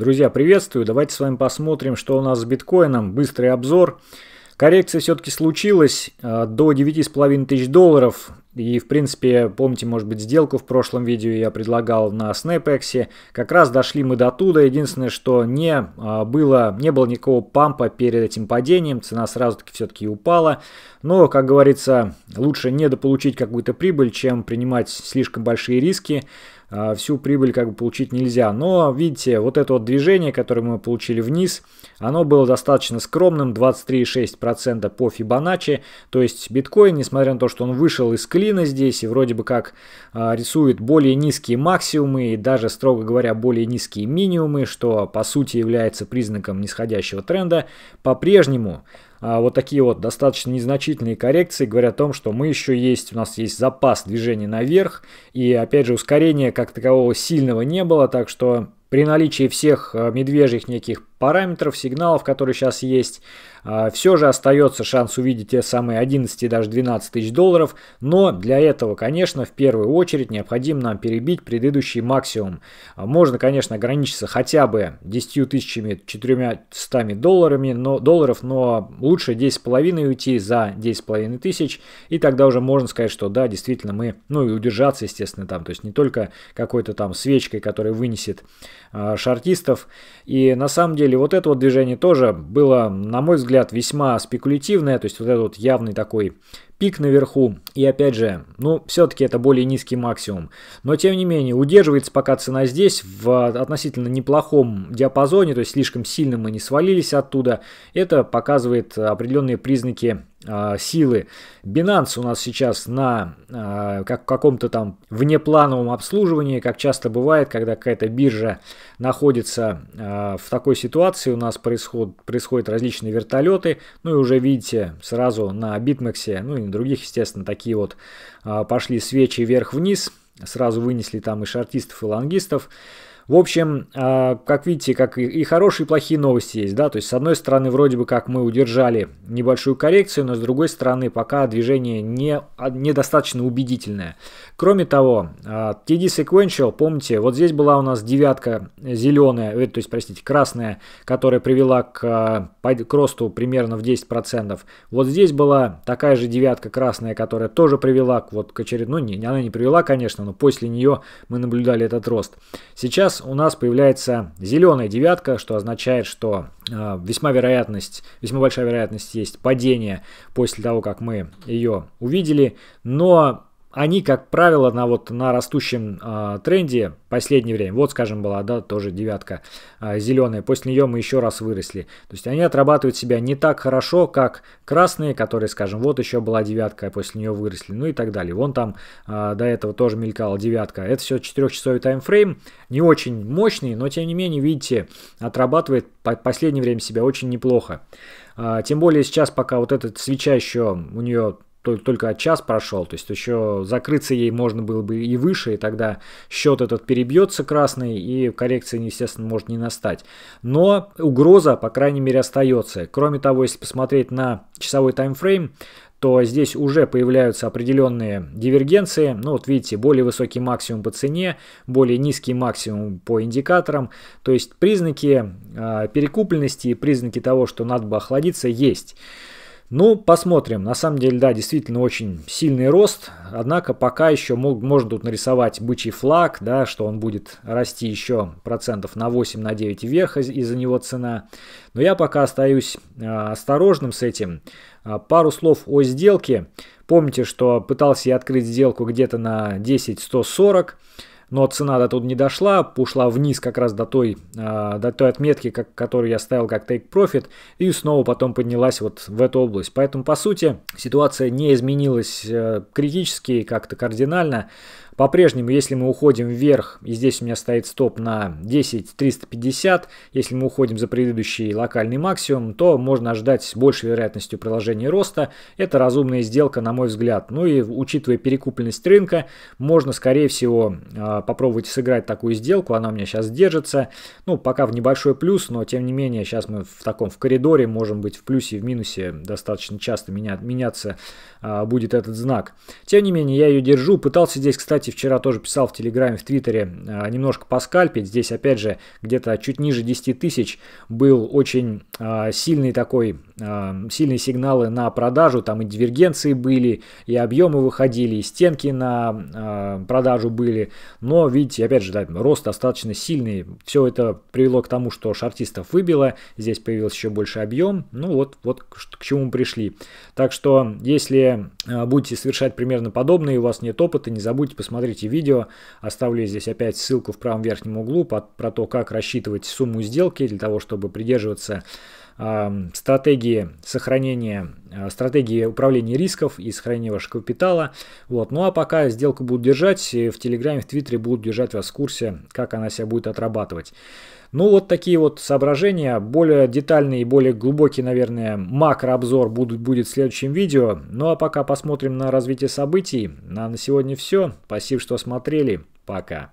Друзья, приветствую. Давайте с вами посмотрим, что у нас с биткоином. Быстрый обзор. Коррекция все-таки случилась а, до 9,5 тысяч долларов. И, в принципе, помните, может быть, сделку в прошлом видео я предлагал на SnapEx. Как раз дошли мы до туда. Единственное, что не а, было, не было никакого пампа перед этим падением. Цена сразу-таки все-таки упала. Но, как говорится, лучше недополучить какую-то прибыль, чем принимать слишком большие риски. А, всю прибыль как бы получить нельзя. Но, видите, вот это вот движение, которое мы получили вниз, оно было достаточно скромным. 23,6% по Fibonacci. То есть биткоин, несмотря на то, что он вышел из клипа, клина здесь и вроде бы как а, рисует более низкие максимумы и даже, строго говоря, более низкие минимумы, что по сути является признаком нисходящего тренда, по-прежнему а, вот такие вот достаточно незначительные коррекции говорят о том, что мы еще есть, у нас есть запас движения наверх, и опять же ускорения как такового сильного не было, так что при наличии всех э, медвежьих неких параметров, сигналов, которые сейчас есть, э, все же остается шанс увидеть те самые 11 и даже 12 тысяч долларов, но для этого, конечно, в первую очередь необходимо нам перебить предыдущий максимум. Э, можно, конечно, ограничиться хотя бы 10 тысячами 400 долларами, но, долларов, но лучше 10,5 уйти за 10,5 тысяч, и тогда уже можно сказать, что да, действительно мы, ну и удержаться, естественно, там, то есть не только какой-то там свечкой, которая вынесет Э, шартистов. И на самом деле вот это вот движение тоже было, на мой взгляд, весьма спекулятивное, то есть вот этот вот явный такой пик наверху. И опять же, ну, все-таки это более низкий максимум. Но тем не менее, удерживается пока цена здесь в относительно неплохом диапазоне, то есть слишком сильно мы не свалились оттуда. Это показывает определенные признаки а, силы. Binance у нас сейчас на э, как, каком-то там внеплановом обслуживании, как часто бывает, когда какая-то биржа находится э, в такой ситуации, у нас происход, происходят различные вертолеты, ну и уже видите сразу на BitMEX, ну и на других, естественно, такие вот э, пошли свечи вверх-вниз, сразу вынесли там и шартистов, и лонгистов. В общем, а, как видите, как и хорошие, и плохие новости есть, да, то есть с одной стороны вроде бы как мы удержали небольшую коррекцию, но с другой стороны пока движение не, а, недостаточно убедительное. Кроме того, а, TD Sequential, помните, вот здесь была у нас девятка зеленая, э, то есть, простите, красная, которая привела к, к росту примерно в 10%. Вот здесь была такая же девятка красная, которая тоже привела к, вот, к очередной, ну, не, она не привела, конечно, но после нее мы наблюдали этот рост. Сейчас у нас появляется зеленая девятка, что означает, что э, весьма вероятность, весьма большая вероятность есть падение после того, как мы ее увидели, но они, как правило, на, вот, на растущем э, тренде последнее время, вот, скажем, была, да, тоже девятка э, а, зеленая, после нее мы еще раз выросли. То есть они отрабатывают себя не так хорошо, как красные, которые, скажем, вот еще была девятка, а после нее выросли, ну и так далее. Вон там э, до этого тоже мелькала девятка. Это все 4-часовой таймфрейм, не очень мощный, но тем не менее, видите, отрабатывает по последнее время себя очень неплохо. Э, тем более сейчас, пока вот этот свеча еще у нее только час прошел, то есть еще закрыться ей можно было бы и выше, и тогда счет этот перебьется красный, и коррекция, естественно, может не настать. Но угроза, по крайней мере, остается. Кроме того, если посмотреть на часовой таймфрейм, то здесь уже появляются определенные дивергенции. Ну вот видите, более высокий максимум по цене, более низкий максимум по индикаторам. То есть признаки э, перекупленности и признаки того, что надо бы охладиться, есть. Ну, посмотрим. На самом деле, да, действительно очень сильный рост. Однако пока еще мог, можно тут нарисовать бычий флаг, да, что он будет расти еще процентов на 8, на 9 вверх из-за него цена. Но я пока остаюсь э, осторожным с этим. Э, пару слов о сделке. Помните, что пытался я открыть сделку где-то на 10 140 но цена до тут не дошла, ушла вниз как раз до той, а, до той отметки, как, которую я ставил как take profit, и снова потом поднялась вот в эту область. Поэтому, по сути, ситуация не изменилась э, критически, как-то кардинально. По-прежнему, если мы уходим вверх, и здесь у меня стоит стоп на 10-350, если мы уходим за предыдущий локальный максимум, то можно ожидать с большей вероятностью продолжения роста. Это разумная сделка, на мой взгляд. Ну и учитывая перекупленность рынка, можно, скорее всего, а, попробовать сыграть такую сделку. Она у меня сейчас держится. Ну, пока в небольшой плюс, но тем не менее, сейчас мы в таком в коридоре, можем быть в плюсе и в минусе достаточно часто меня, меняться а, будет этот знак. Тем не менее, я ее держу. Пытался здесь, кстати, кстати, вчера тоже писал в Телеграме, в Твиттере э, немножко поскальпить. Здесь, опять же, где-то чуть ниже 10 тысяч был очень а, сильный такой, а, сильные сигналы на продажу, там и дивергенции были, и объемы выходили, и стенки на а, продажу были, но, видите, опять же, да, рост достаточно сильный, все это привело к тому, что шартистов выбило, здесь появился еще больше объем, ну вот, вот к чему мы пришли. Так что, если будете совершать примерно подобные, у вас нет опыта, не забудьте, посмотрите видео, оставлю здесь опять ссылку в правом верхнем углу под, про то, как рассчитывать сумму сделки для того, чтобы придерживаться стратегии сохранения, э, стратегии управления рисков и сохранения вашего капитала. Вот. Ну а пока сделку будут держать, в Телеграме, в Твиттере будут держать вас в курсе, как она себя будет отрабатывать. Ну вот такие вот соображения. Более детальный и более глубокий, наверное, макрообзор будут, будет в следующем видео. Ну а пока посмотрим на развитие событий. на на сегодня все. Спасибо, что смотрели. Пока.